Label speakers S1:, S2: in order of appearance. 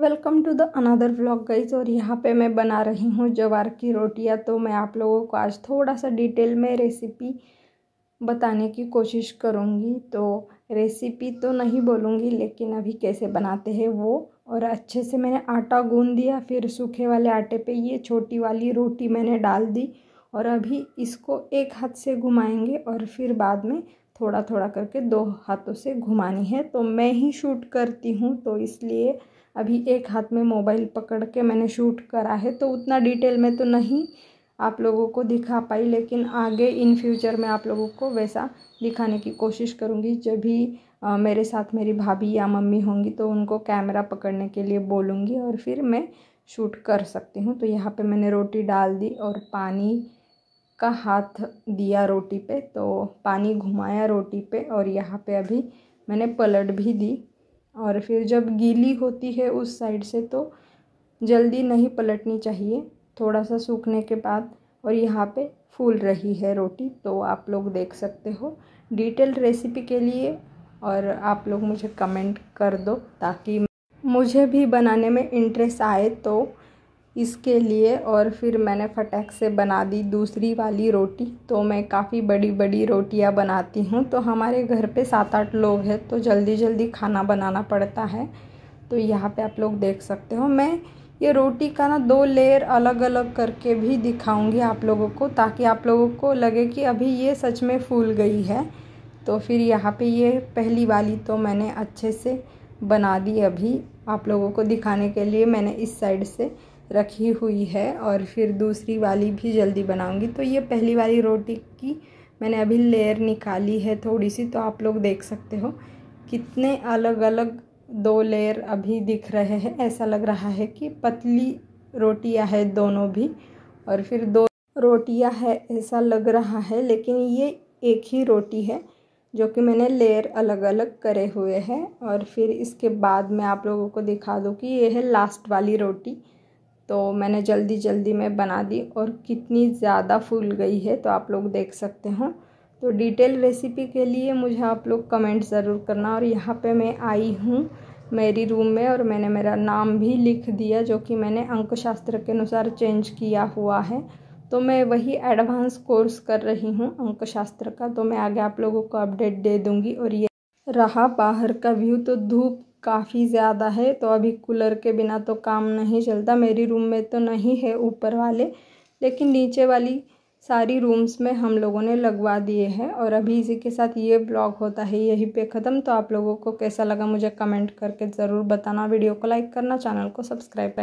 S1: welcome to the another blog guys और यहाँ पे मैं बना रही हूँ जवार की रोटियाँ तो मैं आप लोगों को आज थोड़ा सा डिटेल में रेसिपी बताने की कोशिश करूँगी तो रेसिपी तो नहीं बोलूँगी लेकिन अभी कैसे बनाते हैं वो और अच्छे से मैंने आटा गूँध दिया फिर सूखे वाले आटे पे ये छोटी वाली रोटी मैंने डाल दी और अभी इसको एक हाथ से घुमाएंगे और फिर बाद में थोड़ा थोड़ा करके दो हाथों से घुमानी है तो मैं ही शूट करती हूँ तो इसलिए अभी एक हाथ में मोबाइल पकड़ के मैंने शूट करा है तो उतना डिटेल में तो नहीं आप लोगों को दिखा पाई लेकिन आगे इन फ्यूचर में आप लोगों को वैसा दिखाने की कोशिश करूँगी जब भी आ, मेरे साथ मेरी भाभी या मम्मी होंगी तो उनको कैमरा पकड़ने के लिए बोलूँगी और फिर मैं शूट कर सकती हूँ तो यहाँ पे मैंने रोटी डाल दी और पानी का हाथ दिया रोटी पे तो पानी घुमाया रोटी पे और यहाँ पे अभी मैंने पलट भी दी और फिर जब गीली होती है उस साइड से तो जल्दी नहीं पलटनी चाहिए थोड़ा सा सूखने के बाद और यहाँ पे फूल रही है रोटी तो आप लोग देख सकते हो डिटेल रेसिपी के लिए और आप लोग मुझे कमेंट कर दो ताकि मुझे भी बनाने में इंटरेस्ट आए तो इसके लिए और फिर मैंने फटाक से बना दी दूसरी वाली रोटी तो मैं काफ़ी बड़ी बड़ी रोटियां बनाती हूँ तो हमारे घर पे सात आठ लोग हैं तो जल्दी जल्दी खाना बनाना पड़ता है तो यहाँ पे आप लोग देख सकते हो मैं ये रोटी का ना दो लेयर अलग अलग करके भी दिखाऊंगी आप लोगों को ताकि आप लोगों को लगे कि अभी ये सच में फूल गई है तो फिर यहाँ पर ये पहली वाली तो मैंने अच्छे से बना दी अभी आप लोगों को दिखाने के लिए मैंने इस साइड से रखी हुई है और फिर दूसरी वाली भी जल्दी बनाऊंगी तो ये पहली वाली रोटी की मैंने अभी लेयर निकाली है थोड़ी सी तो आप लोग देख सकते हो कितने अलग अलग दो लेयर अभी दिख रहे हैं ऐसा लग रहा है कि पतली रोटियां है दोनों भी और फिर दो रोटियां है ऐसा लग रहा है लेकिन ये एक ही रोटी है जो कि मैंने लेयर अलग अलग करे हुए हैं और फिर इसके बाद मैं आप लोगों को दिखा दूँ कि ये है लास्ट वाली रोटी तो मैंने जल्दी जल्दी में बना दी और कितनी ज़्यादा फूल गई है तो आप लोग देख सकते हो तो डिटेल रेसिपी के लिए मुझे आप लोग कमेंट ज़रूर करना और यहाँ पे मैं आई हूँ मेरी रूम में और मैंने मेरा नाम भी लिख दिया जो कि मैंने अंक शास्त्र के अनुसार चेंज किया हुआ है तो मैं वही एडवांस कोर्स कर रही हूँ अंक शास्त्र का तो मैं आगे आप लोगों को अपडेट दे दूँगी और ये रहा बाहर का व्यू तो धूप काफ़ी ज़्यादा है तो अभी कूलर के बिना तो काम नहीं चलता मेरी रूम में तो नहीं है ऊपर वाले लेकिन नीचे वाली सारी रूम्स में हम लोगों ने लगवा दिए हैं और अभी इसी के साथ ये ब्लॉग होता है यहीं पे ख़त्म तो आप लोगों को कैसा लगा मुझे कमेंट करके ज़रूर बताना वीडियो को लाइक करना चैनल को सब्सक्राइब